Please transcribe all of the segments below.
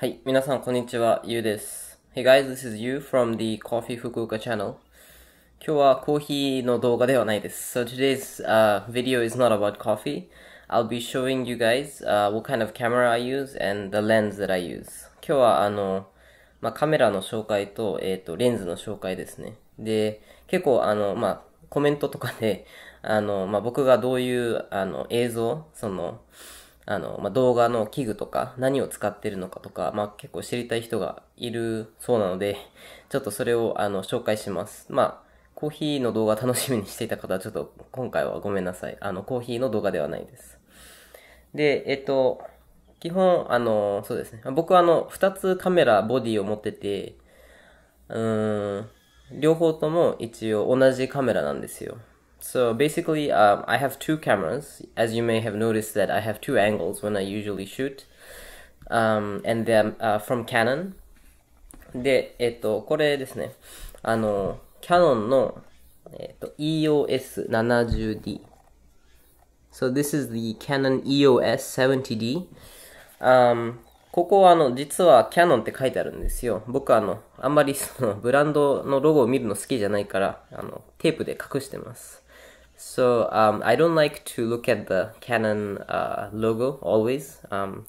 はい、皆さんこんにちは、ゆうです。Hey guys, this is Yu o from the Coffee Fukuoka channel. 今日はコーヒーの動画ではないです。So today's、uh, video is not about coffee. I'll be showing you guys、uh, what kind of camera I use and the lens that I use. 今日はあの、まあ、カメラの紹介と、えっ、ー、と、レンズの紹介ですね。で、結構あの、まあ、コメントとかで、あの、まあ、僕がどういう、あの、映像、その、あの、まあ、動画の器具とか何を使ってるのかとか、まあ、結構知りたい人がいるそうなので、ちょっとそれをあの紹介します。まあ、コーヒーの動画楽しみにしていた方はちょっと今回はごめんなさい。あの、コーヒーの動画ではないです。で、えっと、基本、あの、そうですね。僕はあの、二つカメラ、ボディを持ってて、うーん、両方とも一応同じカメラなんですよ。So basically, um, I have two cameras. As you may have noticed that I have two angles when I usually shoot. Um, and then、uh, from Canon. で、えっと、これですね。あの、Canon の、えっと、EOS70D。So this is the Canon EOS70D. Um, ここはあの、実は Canon って書いてあるんですよ。僕あの、あんまりその、ブランドのロゴを見るの好きじゃないから、あの、テープで隠してます。So um, I don't like to look at the Canon uh, logo always because um,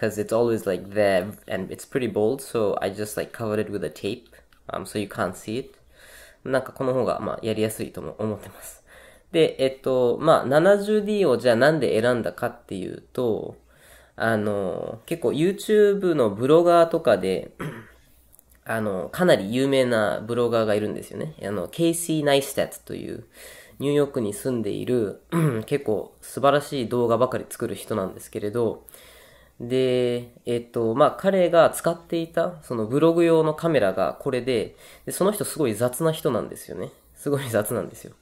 it's always like there and it's pretty bold so I just like covered it with a tape um, so you can't see it なんかこの方がまあやりやすいとも思ってます。で、えっと、まあ 70D をじゃあなんで選んだかっていうとあの結構 YouTube のブロガーとかであの、かなり有名なブロガーがいるんですよね。あの、ケイシー・ナイスタッツという、ニューヨークに住んでいる結構素晴らしい動画ばかり作る人なんですけれど、で、えっと、まあ、彼が使っていた、そのブログ用のカメラがこれで、で、その人すごい雑な人なんですよね。すごい雑なんですよ。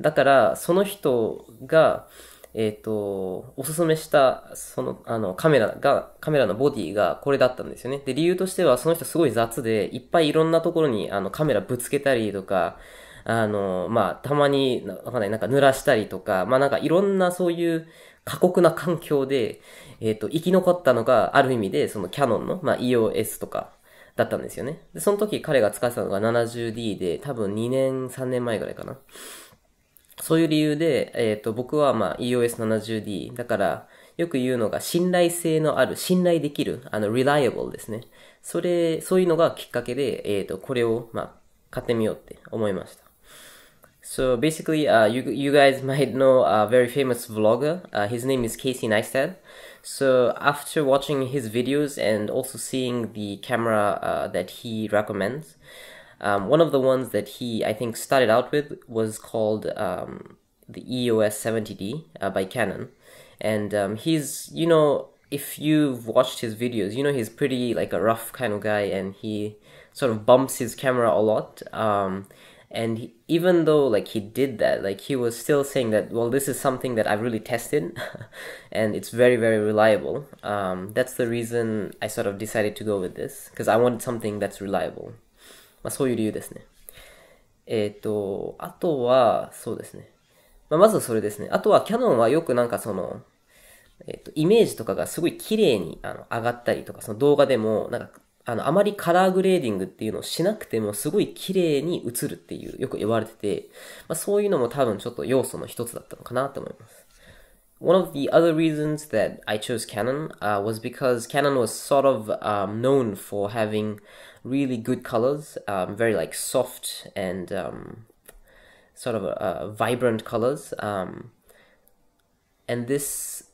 だから、その人が、えっ、と、おすすめした、その、あの、カメラが、カメラのボディがこれだったんですよね。で、理由としては、その人すごい雑で、いっぱいいろんなところに、あの、カメラぶつけたりとか、あの、まあ、たまに、わかんない、なんか濡らしたりとか、まあ、なんかいろんなそういう過酷な環境で、えっ、ー、と、生き残ったのが、ある意味で、そのキャノンの、まあ、EOS とか、だったんですよね。で、その時彼が使ってたのが 70D で、多分2年、3年前ぐらいかな。そういう理由で、えっ、ー、と、僕はまあ EOS70D。だから、よく言うのが信頼性のある、信頼できる、あの、reliable ですね。それ、そういうのがきっかけで、えっ、ー、と、これを、まあ、買ってみようって思いました。So basically, uh, you you guys might know a very famous vlogger. Uh, his name is Casey Neistat. So after watching his videos and also seeing the camera uh, that he recommends, um, one of the ones that he I think started out with was called um, the EOS 70D uh, by Canon, and um, he's you know if you've watched his videos, you know he's pretty like a rough kind of guy, and he sort of bumps his camera a lot um, and he, even though like he did that like he was still saying that well this is something that i've really tested and it's very very reliable um, that's the reason i sort of decided to go with this because i wanted something that's reliable まあそういう理由ですねえっ、ー、とあとはそうですね、まあ、まずそれですねあとはキャノンはよくなんかそのえっ、ー、と、イメージとかがすごい綺麗にあの上がったりとか、その動画でも、なんかあの、あまりカラーグレーディングっていうのをしなくてもすごい綺麗に映るっていう、よく言われてて、まあ、そういうのも多分ちょっと要素の一つだったのかなと思います。One of the other reasons that I chose Canon uh, was because Canon was sort of um, known for having really good colors, um, very like soft and um, sort of uh, vibrant colors. and this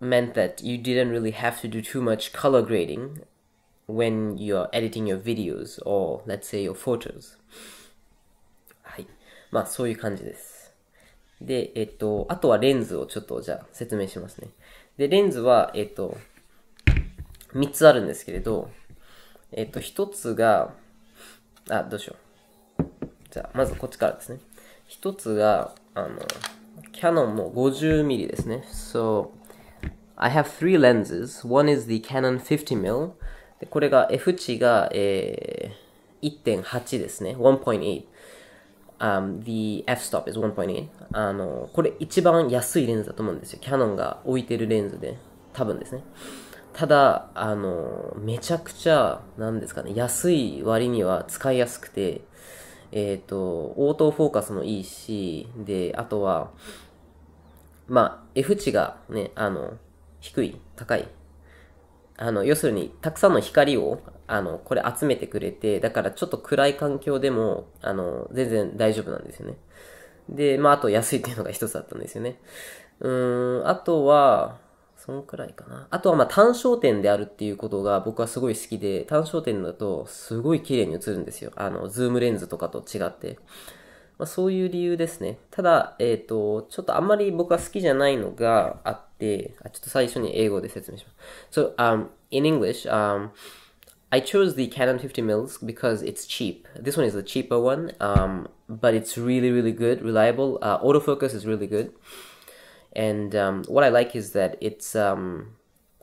meant that you didn't really have to do too much color grading when you're editing your videos or let's say your photos はいまあそういう感じですでえっとあとはレンズをちょっとじゃあ説明しますねでレンズはえっと3つあるんですけれどえっと1つがあどうしようじゃあまずこっちからですね1つがあのキャノンの 50mm ですね So I have three lenses. One is the Canon 50mm, でこれが F 値が、えー、1.8ですね。1.8。Um, the f-stop is 1.8. あの、これ一番安いレンズだと思うんですよ。キャノンが置いてるレンズで。多分ですね。ただ、あの、めちゃくちゃ、なんですかね、安い割には使いやすくて、えっ、ー、と、オートフォーカスもいいし、で、あとは、まあ、F 値がね、あの、低い、高いあの、要するに、たくさんの光を、あの、これ集めてくれて、だからちょっと暗い環境でも、あの、全然大丈夫なんですよね。で、まあ、あと安いっていうのが一つだったんですよね。うーん、あとは、そんくらいかな。あとはまあ単焦点であるっていうことが僕はすごい好きで、単焦点だとすごい綺麗に映るんですよ。あの、ズームレンズとかと違って。まあ、そういう理由ですね。ただ、えっ、ー、と、ちょっとあんまり僕は好きじゃないのがあっってあちょっと最初に英語で説明します So、um, in English、um, I chose the Canon 50mm because it's cheap. This one is the cheaper one, um, but it's really, really good, reliable. Uh, autofocus is really good. And um, what I like is that it's um,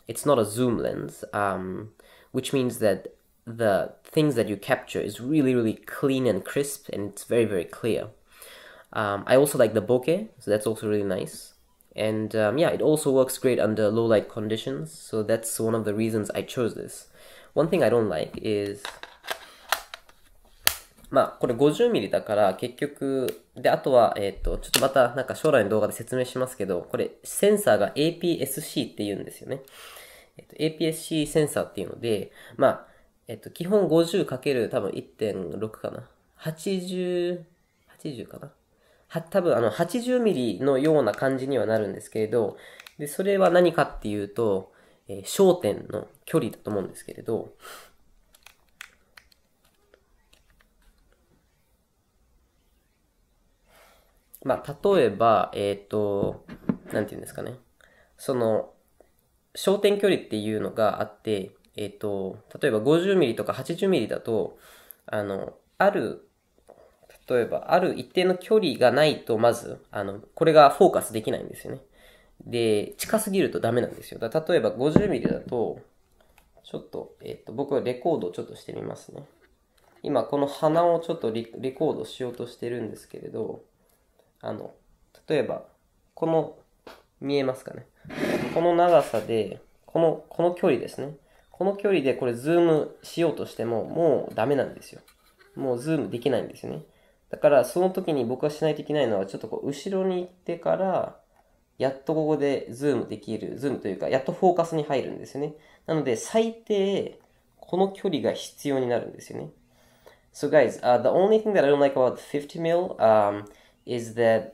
it's not a zoom lens, um, which means that the things that you capture is really, really clean and crisp, and it's very, very clear. Um, I also like the bokeh, so that's also really nice. and um, yeah it also works great under low light conditions so that's one of the reasons I chose this one thing I don't like is まあ、これ 50mm だから結局、で、あとは、えっ、と、ちょっとまたなんか将来の動画で説明しますけど、これセンサーが APS-C って言うんですよね。えっ、と、APS-C センサーっていうので、まあ、えっ、と、基本 50× 多分1.6かな。80、80かな。は多分あの8 0ミリのような感じにはなるんですけれど、で、それは何かっていうと、えー、焦点の距離だと思うんですけれど、まあ、例えば、えっ、ー、と、なんて言うんですかね。その、焦点距離っていうのがあって、えっ、ー、と、例えば50ミリとか80ミリだと、あの、ある例えば、ある一定の距離がないと、まず、あの、これがフォーカスできないんですよね。で、近すぎるとダメなんですよ。だ例えば5 0ミリだと、ちょっと、えっと、僕はレコードをちょっとしてみますね。今、この鼻をちょっとレコードしようとしてるんですけれど、あの、例えば、この、見えますかね。この長さで、この、この距離ですね。この距離でこれズームしようとしても、もうダメなんですよ。もうズームできないんですよね。だからその時に僕がしないといけないのは、ちょっとこう、後ろに行ってから、やっとここでズームできる、ズームというか、やっとフォーカスに入るんですよね。なので、最低、この距離が必要になるんですよね。So guys,、uh, the only thing that I don't like about the 50 mil、um, is that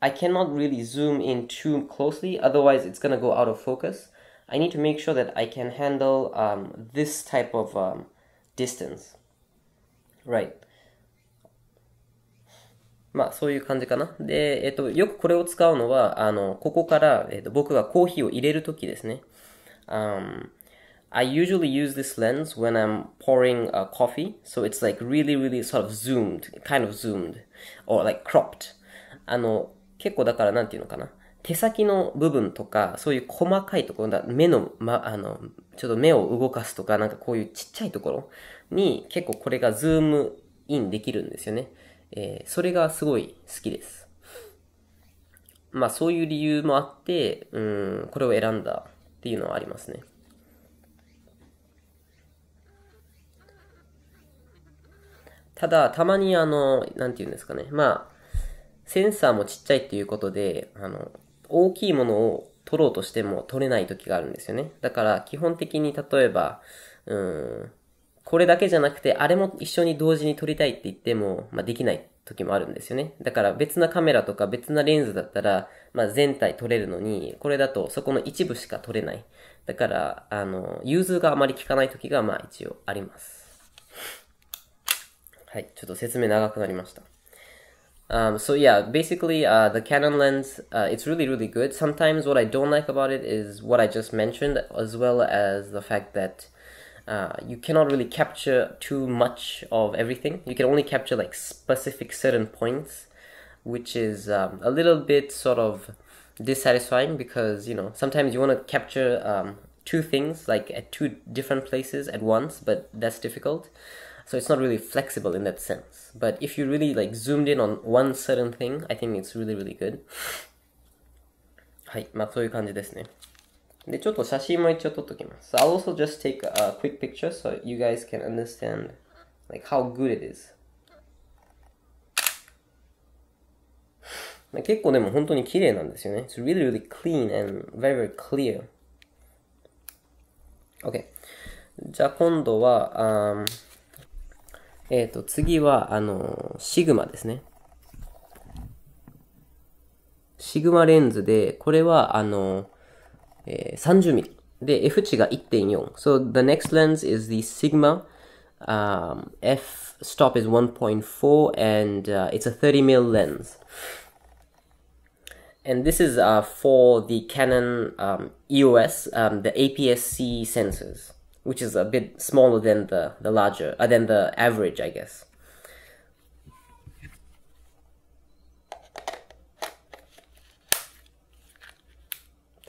I cannot really zoom in too closely, otherwise it's gonna go out of focus. I need to make sure that I can handle um, this type of um, distance. Right. まあ、そういう感じかな。で、えっと、よくこれを使うのは、あの、ここから、えっと、僕がコーヒーを入れるときですね。Um, I usually use this lens when I'm pouring a coffee, so it's like really, really sort of zoomed, kind of zoomed, or like cropped. あの、結構だからなんていうのかな。手先の部分とか、そういう細かいところだ、目の、ま、あの、ちょっと目を動かすとか、なんかこういうちっちゃいところに結構これがズームインできるんですよね。えー、それがすごい好きです。まあそういう理由もあって、うん、これを選んだっていうのはありますね。ただ、たまにあの、なんて言うんですかね。まあ、センサーもちっちゃいっていうことで、あの、大きいものを取ろうとしても取れない時があるんですよね。だから、基本的に例えば、うん、これだけじゃなくて、あれも一緒に同時に撮りたいって言っても、まあ、できない時もあるんですよね。だから別なカメラとか別なレンズだったら、まあ、全体撮れるのに、これだとそこの一部しか撮れない。だから、あの、融通があまり効かない時が、まあ一応あります。はい、ちょっと説明長くなりました。Um, so yeah, basically, uh, the Canon lens, uh, it's really, really good. Sometimes what I don't like about it is what I just mentioned, as well as the fact that Uh, you cannot really capture too much of everything. You can only capture like specific certain points, which is um, a little bit sort of dissatisfying because you know sometimes you want to capture um, two things like at two different places at once, but that's difficult. So it's not really flexible in that sense. But if you really like zoomed in on one certain thing, I think it's really really good. はい、まあそういう感じですね。で、ちょっと写真も一応撮っときます。So I'll also just take a quick picture so you guys can understand like how good it is. 結構でも本当に綺麗なんですよね。It's really, really clean and very, very clear. OK。じゃあ今度は、um, えっ、と、次は、あの、シグマですね。シグマレンズで、これは、あの、30mm で F 値が1.4 so the next lens is the Sigma um, F stop is 1.4 and uh, it's a 30mm lens and this is uh, for the Canon um, EOS um, the APS-C sensors which is a bit smaller than the the larger uh, than the average I guess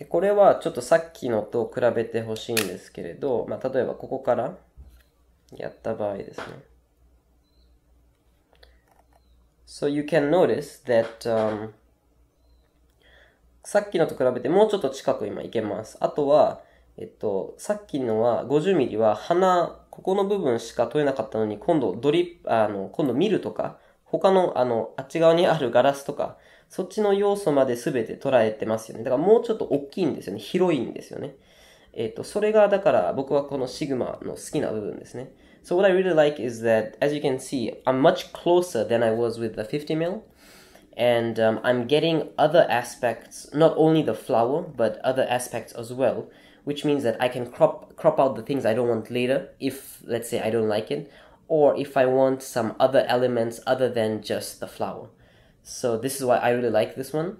でこれはちょっとさっきのと比べてほしいんですけれど、まあ、例えばここからやった場合ですね。So you can notice that、um,、さっきのと比べてもうちょっと近く今いけます。あとは、えっと、さっきのは50ミリは鼻、ここの部分しか取れなかったのに、今度ドリップ、あの、今度見るとか、他の、あの、あっち側にあるガラスとか、そっちの要素まで全て捉えてますよね。だからもうちょっと大きいんですよね。広いんですよね。えっ、と、それがだから僕はこのシグマの好きな部分ですね。So what I really like is that, as you can see, I'm much closer than I was with the 50 mil. And um, I'm getting other aspects, not only the flower, but other aspects as well. Which means that I can crop, crop out the things I don't want later, if, let's say, I don't like it. Or if I want some other elements other than just the flower. So this is why I really like this one.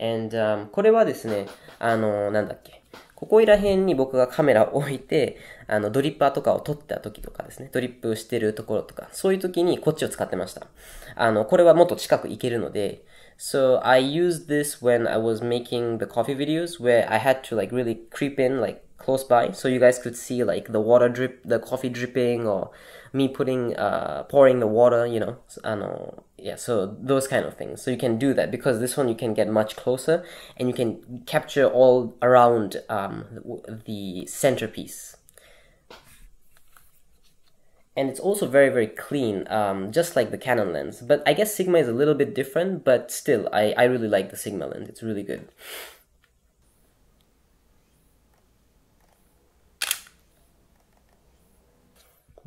And、um, これはですね、あの、なんだっけ。ここいら辺に僕がカメラを置いて、あの、ドリッパーとかを撮った時とかですね、ドリップしてるところとか、そういう時にこっちを使ってました。あの、これはもっと近く行けるので、So I used this when I was making the coffee videos where I had to like really creep in like close by so you guys could see like the water drip the coffee dripping or me putting uh pouring the water you know i know yeah so those kind of things so you can do that because this one you can get much closer and you can capture all around um, the centerpiece and it's also very very clean um, just like the canon lens but i guess sigma is a little bit different but still i, I really like the sigma lens it's really good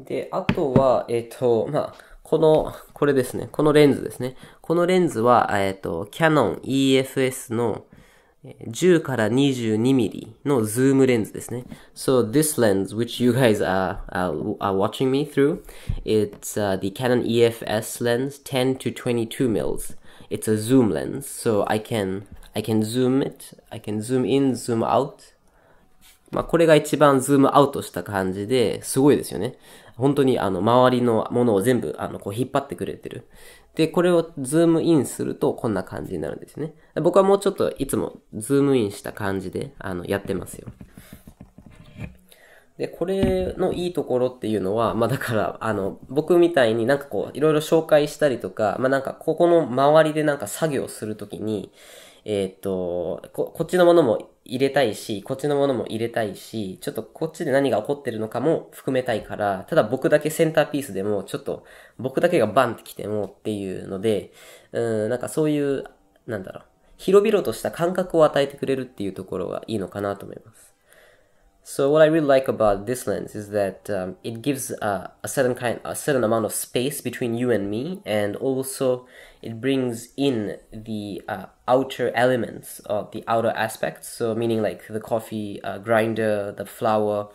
で、あとは、えっ、ー、と、まあ、この、これですね。このレンズですね。このレンズは、えっ、ー、と、Canon EFS の10から 22mm のズームレンズですね。So this lens, which you guys are, a r are watching me through, it's、uh, the Canon EFS lens 10 to 22 m m It's a zoom lens, so I can, I can zoom it, I can zoom in, zoom out. まあこれが一番ズームアウトした感じですごいですよね。本当にあの、周りのものを全部、あの、こう引っ張ってくれてる。で、これをズームインするとこんな感じになるんですね。僕はもうちょっといつもズームインした感じで、あの、やってますよ。で、これのいいところっていうのは、まあだから、あの、僕みたいになんかこう、いろいろ紹介したりとか、まあなんか、ここの周りでなんか作業するときに、えっ、とこ、こっちのものも入れたいし、こっちのものも入れたいし、ちょっとこっちで何が起こってるのかも含めたいから、ただ僕だけセンターピースでも、ちょっと僕だけがバンって来てもっていうので、うん、なんかそういう、なんだろう、広々とした感覚を与えてくれるっていうところがいいのかなと思います。So what I really like about this lens is that um, it gives uh, a certain kind, a certain amount of space between you and me, and also it brings in the uh, outer elements of the outer aspects. So meaning like the coffee uh, grinder, the flower,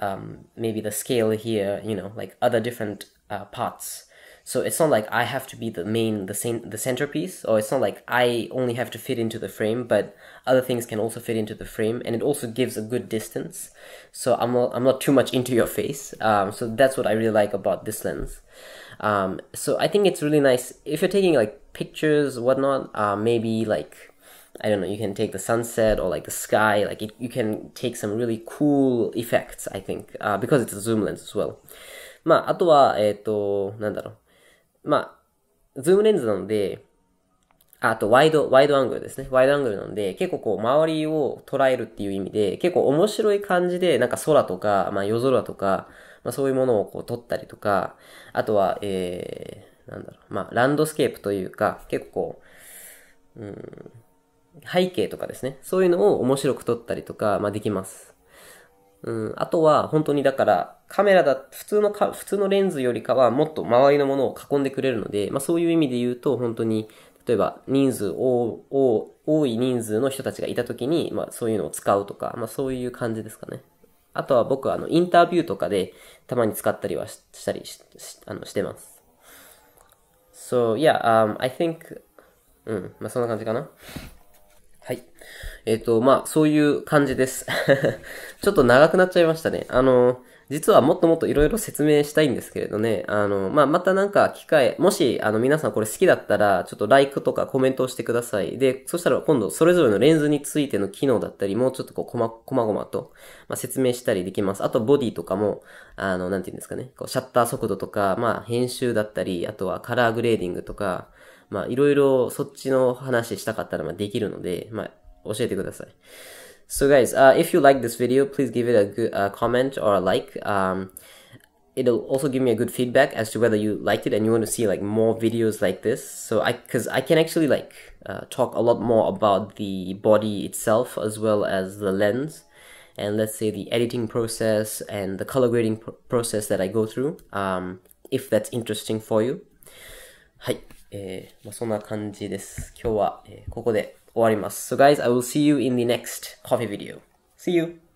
um, maybe the scale here, you know, like other different uh, parts so it's not like I have to be the main, the the centerpiece, or it's not like I only have to fit into the frame, but other things can also fit into the frame, and it also gives a good distance. So I'm not, I'm not too much into your face. Um, so that's what I really like about this lens. Um, so I think it's really nice if you're taking like pictures, whatnot. Uh, maybe like I don't know, you can take the sunset or like the sky, like it, you can take some really cool effects, I think, uh, because it's a zoom lens as well. まあ、あとは、えっ、ー、と、なんだろう。まあ、ズームレンズなので、あと、ワイド、ワイドアングルですね。ワイドアングルなんで、結構こう、周りを捉えるっていう意味で、結構面白い感じで、なんか空とか、まあ夜空とか、まあそういうものをこう、撮ったりとか、あとは、えー、なんだろう、まあ、ランドスケープというか、結構こう、うん、背景とかですね。そういうのを面白く撮ったりとか、まあできます。うん。あとは、本当にだから、カメラだ、普通のか、普通のレンズよりかはもっと周りのものを囲んでくれるので、まあそういう意味で言うと、本当に、例えば人数を、を、多い人数の人たちがいた時に、まあそういうのを使うとか、まあそういう感じですかね。あとは僕はあの、インタビューとかで、たまに使ったりはしたりし、しあの、してます。So, yeah, um, I think, うん、まあそんな感じかな。はい。えっ、ー、と、まあ、そういう感じです。ちょっと長くなっちゃいましたね。あの、実はもっともっと色々説明したいんですけれどね、あの、まあ、またなんか機会、もし、あの、皆さんこれ好きだったら、ちょっと like とかコメントをしてください。で、そしたら今度それぞれのレンズについての機能だったり、もうちょっとこう、こま、こまごまと、まあ、説明したりできます。あと、ボディとかも、あの、なんて言うんですかね、こう、シャッター速度とか、まあ、編集だったり、あとはカラーグレーディングとか、まあ、いろいろそっちの話したかったら、まあ、できるので、まあ、教えてください。So guys, uh, if you like this video, please give it a good uh, comment or a like. Um, it'll also give me a good feedback as to whether you liked it and you want to see like more videos like this. So I, cause I can actually like uh, talk a lot more about the body itself as well as the lens and let's say the editing process and the color grading pr process that I go through, um, if that's interesting for you. Hi. えー、まあ、そんな感じです。今日は、えー、ここで終わります。So guys, I will see you in the next coffee video. See you!